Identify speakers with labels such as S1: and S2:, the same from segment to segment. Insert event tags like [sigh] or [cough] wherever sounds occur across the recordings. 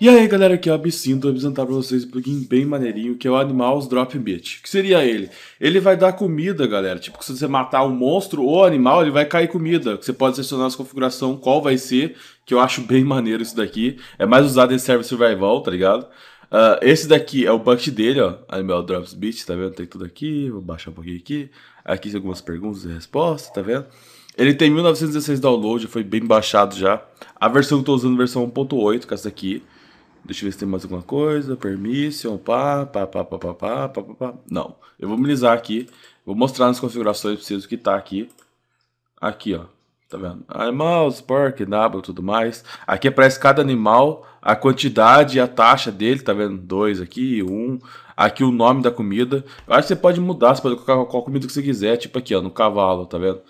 S1: E aí galera, aqui é o Absinto, vou apresentar para vocês um plugin bem maneirinho que é o Animals Drop O que seria ele? Ele vai dar comida galera, tipo se você matar um monstro ou animal ele vai cair comida. Você pode selecionar as configuração qual vai ser, que eu acho bem maneiro isso daqui. É mais usado em Server Survival, tá ligado? Uh, esse daqui é o bucket dele, ó, Animal Drops Beat, tá vendo? Tem tudo aqui, vou baixar um pouquinho aqui. Aqui tem algumas perguntas e respostas, tá vendo? Ele tem 1916 download, foi bem baixado já. A versão que eu tô usando é a versão 1.8, que é essa aqui. Deixa eu ver se tem mais alguma coisa. Permission, pá, pá, pá, pá, pá, pá, pá, pá, pá. Não. Eu vou minimizar aqui. Vou mostrar nas configurações preciso que tá aqui. Aqui, ó. Tá vendo? Animals, pork, nabo, tudo mais. Aqui é aparece cada animal, a quantidade e a taxa dele, tá vendo? Dois aqui, um. Aqui o nome da comida. Eu acho que você pode mudar, você pode colocar qual comida que você quiser. Tipo aqui, ó, no cavalo, tá vendo?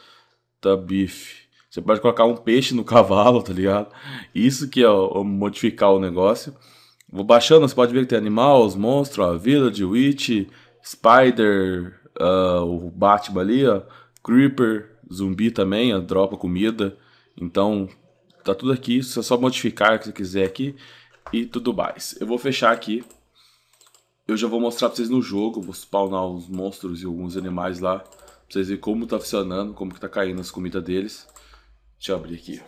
S1: Tá bife você pode colocar um peixe no [laughs] cavalo, tá ligado? Isso que é o, o modificar o negócio. Vou baixando, você pode ver que tem animal, os monstros, a de Witch, Spider, uh, o Batman ali, ó, Creeper, zumbi também, ó, dropa comida. Então, tá tudo aqui, você é só modificar o que você quiser aqui e tudo mais. Eu vou fechar aqui. Eu já vou mostrar pra vocês no jogo, vou spawnar os monstros e alguns animais lá, pra vocês verem como tá funcionando, como que tá caindo as comidas deles. Deixa eu abrir aqui.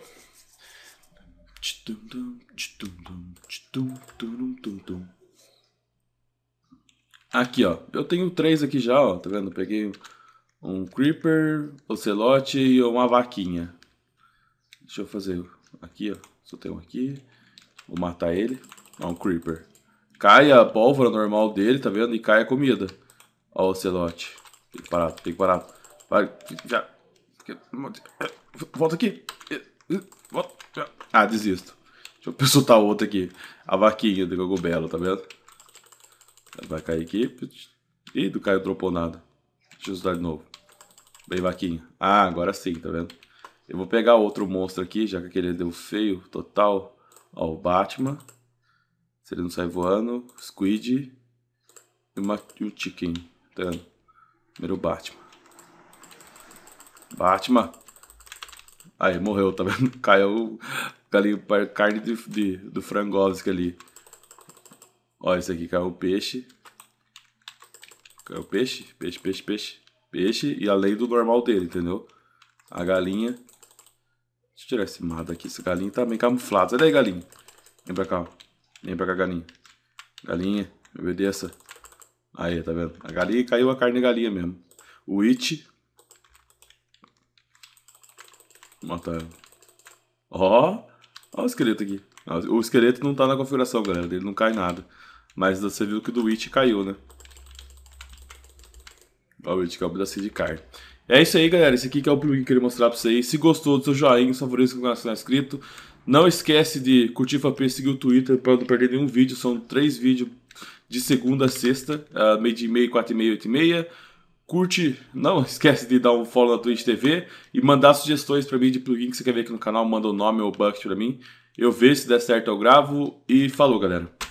S1: Aqui, ó. Eu tenho três aqui já, ó. Tá vendo? peguei um Creeper, Ocelote e uma vaquinha. Deixa eu fazer aqui, ó. Só tem um aqui. Vou matar ele. Ó, um Creeper. Cai a pólvora normal dele, tá vendo? E cai a comida. Ó, o Ocelote. Tem que parar, tem que parar. Vai, já. [coughs] Volta aqui. Volta. Ah, desisto. Deixa eu [laughs] soltar outra aqui. A vaquinha do cogumelo, tá vendo? Vai cair aqui. Ih, do Caio dropou nada. Deixa eu usar de novo. Bem, vaquinha. Ah, agora sim, tá vendo? Eu vou pegar outro monstro aqui, já que aquele deu feio, total. Ó, o Batman. Se ele não sai voando. Squid. E, o Chicken, tá vendo? Primeiro Batman. Batman. Aí, morreu, tá vendo? [laughs] Caiu ali, carne de, de, do Frangovski ali. Ó, esse aqui caiu o peixe. Caiu o peixe, peixe, peixe, peixe. Peixe e além do normal dele, entendeu? A galinha. Deixa eu tirar esse mato aqui. Esse galinho tá bem camuflado. Sai daí, galinha. Vem pra cá, ó. Vem pra cá, galinha. Galinha, obedeça. Aí, tá vendo? A galinha caiu a carne de galinha mesmo. O It matar ela. Ó, ó o esqueleto aqui. O esqueleto não tá na configuração, galera. Ele não cai nada. Mas você viu que o do Witch caiu, né? Ó o Witch, que é o pedacinho de carne. É isso aí, galera. Esse aqui que é o plugin que eu queria mostrar pra vocês. Se gostou, do seu joinha, favorito, se não é inscrito. Não esquece de curtir o FAP e seguir o Twitter para não perder nenhum vídeo. São três vídeos de segunda a sexta, uh, ah, meio de e meia, quatro e meia, oito e meia curte, não esquece de dar um follow na Twitch TV e mandar sugestões para mim de plugin que você quer ver aqui no canal, manda o nome ou o bucket para mim. Eu vejo se der certo eu gravo e falou, galera.